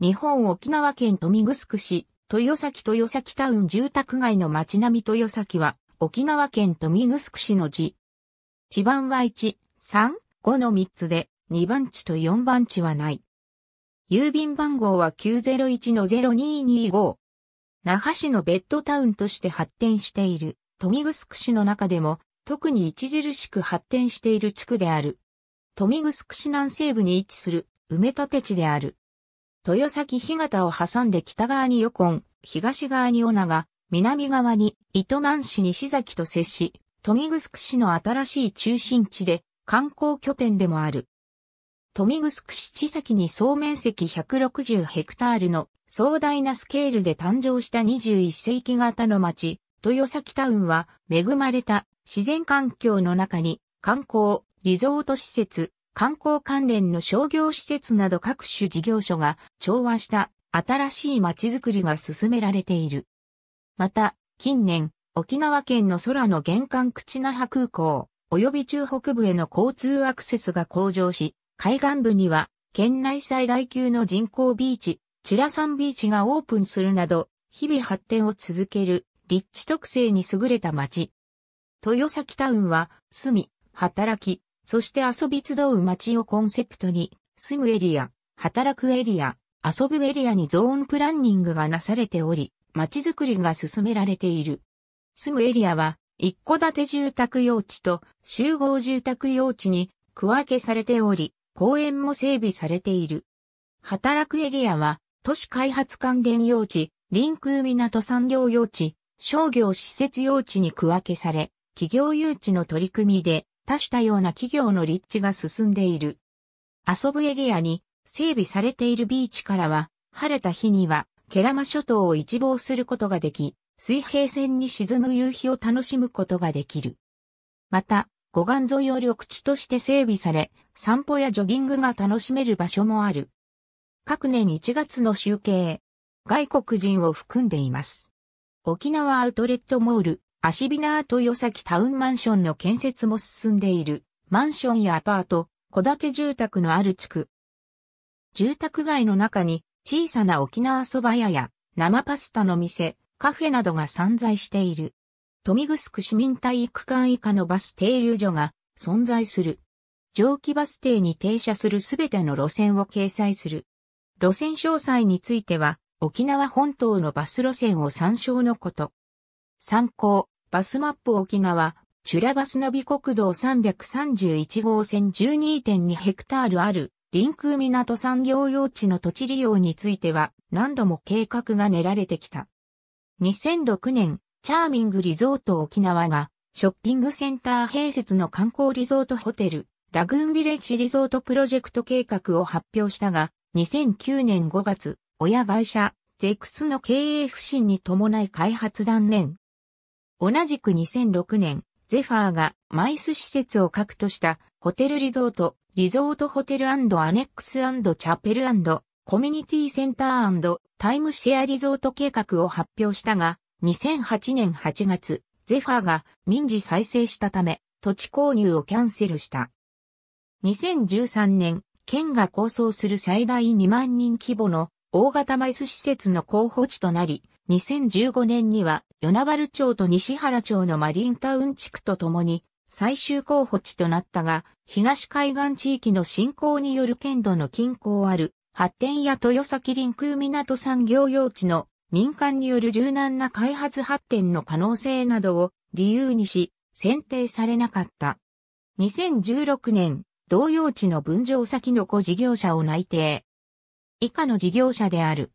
日本沖縄県富城市、豊崎豊崎タウン住宅街の町並み豊崎は、沖縄県富城市の地。地盤は1、3、5の3つで、2番地と4番地はない。郵便番号は901-0225。那覇市のベッドタウンとして発展している、富城市の中でも、特に著しく発展している地区である。富城市南西部に位置する埋め立て地である。豊崎干潟を挟んで北側に横根、東側に女が、南側に糸満市西崎と接し、富城市の新しい中心地で観光拠点でもある。富城市地崎に総面積160ヘクタールの壮大なスケールで誕生した21世紀型の町、豊崎タウンは恵まれた自然環境の中に観光、リゾート施設、観光関連の商業施設など各種事業所が調和した新しい街づくりが進められている。また、近年、沖縄県の空の玄関口那覇空港、及び中北部への交通アクセスが向上し、海岸部には、県内最大級の人工ビーチ、チュラサンビーチがオープンするなど、日々発展を続ける、立地特性に優れた街。豊崎タウンは、住み、働き、そして遊び集う街をコンセプトに、住むエリア、働くエリア、遊ぶエリアにゾーンプランニングがなされており、街づくりが進められている。住むエリアは、一戸建て住宅用地と集合住宅用地に区分けされており、公園も整備されている。働くエリアは、都市開発関連用地、臨空港産業用地、商業施設用地に区分けされ、企業誘致の取り組みで、多種多様な企業の立地が進んでいる。遊ぶエリアに整備されているビーチからは、晴れた日には、ケラマ諸島を一望することができ、水平線に沈む夕日を楽しむことができる。また、護岸沿いを緑地として整備され、散歩やジョギングが楽しめる場所もある。各年1月の集計、外国人を含んでいます。沖縄アウトレットモール、シビナー与崎タウンマンションの建設も進んでいる、マンションやアパート、戸建て住宅のある地区。住宅街の中に小さな沖縄そば屋や生パスタの店、カフェなどが散在している。富城市民体育館以下のバス停留所が存在する。蒸気バス停に停車するすべての路線を掲載する。路線詳細については、沖縄本島のバス路線を参照のこと。参考、バスマップ沖縄、チュラバスナビ国道331号線12.2ヘクタールある、臨空港産業用地の土地利用については、何度も計画が練られてきた。2006年、チャーミングリゾート沖縄が、ショッピングセンター併設の観光リゾートホテル、ラグーンビレッジリゾートプロジェクト計画を発表したが、2009年5月、親会社、ゼクスの経営不振に伴い開発断念、同じく2006年、ゼファーがマイス施設を核としたホテルリゾート、リゾートホテルアネックスチャペルコミュニティセンタータイムシェアリゾート計画を発表したが、2008年8月、ゼファーが民事再生したため、土地購入をキャンセルした。2013年、県が構想する最大2万人規模の大型マイス施設の候補地となり、2015年には与那原町と西原町のマリンタウン地区とともに最終候補地となったが、東海岸地域の振興による県土の均衡ある発展や豊崎林空港産業用地の民間による柔軟な開発発展の可能性などを理由にし、選定されなかった。2016年、同様地の分譲先の子事業者を内定。以下の事業者である。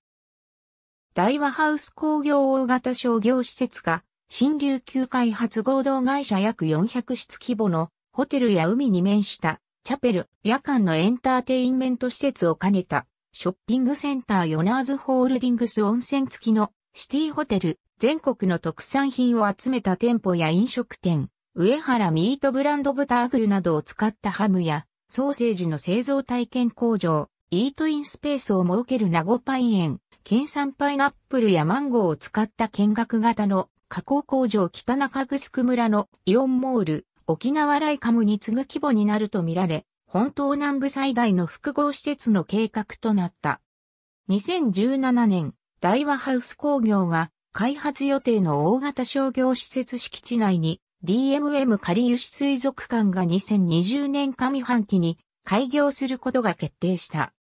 大和ハウス工業大型商業施設が、新琉球開発合同会社約400室規模のホテルや海に面したチャペル、夜間のエンターテインメント施設を兼ねたショッピングセンターヨナーズホールディングス温泉付きのシティホテル、全国の特産品を集めた店舗や飲食店、上原ミートブランド豚アグルなどを使ったハムやソーセージの製造体験工場、イートインスペースを設ける名護パイ園、県産パイナップルやマンゴーを使った見学型の加工工場北中城村のイオンモール、沖縄ライカムに次ぐ規模になるとみられ、本島南部最大の複合施設の計画となった。2017年、大和ハウス工業が開発予定の大型商業施設敷地内に DMM 仮輸出水族館が2020年上半期に開業することが決定した。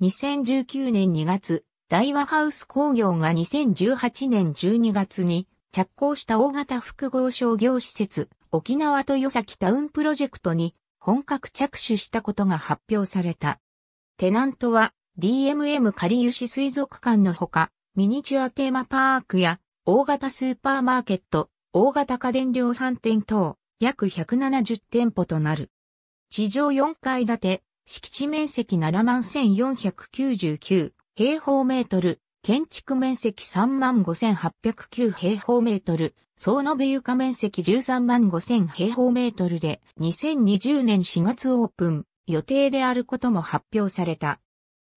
2019年2月、大和ハウス工業が2018年12月に着工した大型複合商業施設沖縄豊崎タウンプロジェクトに本格着手したことが発表された。テナントは DMM 狩牛水族館のほか、ミニチュアテーマパークや大型スーパーマーケット、大型家電量販店等、約170店舗となる。地上4階建て、敷地面積7万1499平方メートル、建築面積35,809平方メートル、総延べ床面積135,000平方メートルで、2020年4月オープン、予定であることも発表された。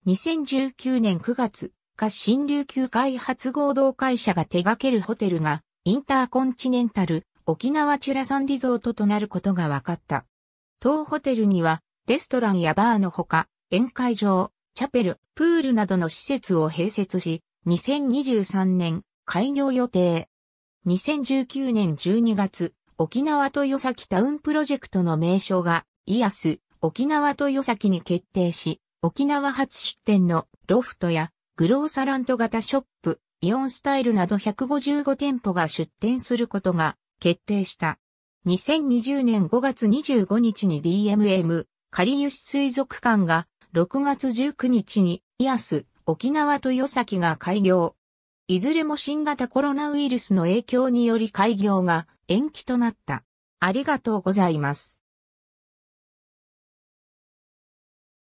2019年9月、下新琉球開発合同会社が手掛けるホテルが、インターコンチネンタル、沖縄チュラサンリゾートとなることが分かった。当ホテルには、レストランやバーのほか、宴会場、チャペル、プールなどの施設を併設し、2023年開業予定。2019年12月、沖縄豊崎タウンプロジェクトの名称が、イアス、沖縄豊崎に決定し、沖縄初出店のロフトやグローサラント型ショップ、イオンスタイルなど155店舗が出店することが決定した。2020年5月25日に DMM、仮輸出水族館が6月19日に、イアス、沖縄と豊崎が開業。いずれも新型コロナウイルスの影響により開業が延期となった。ありがとうございます。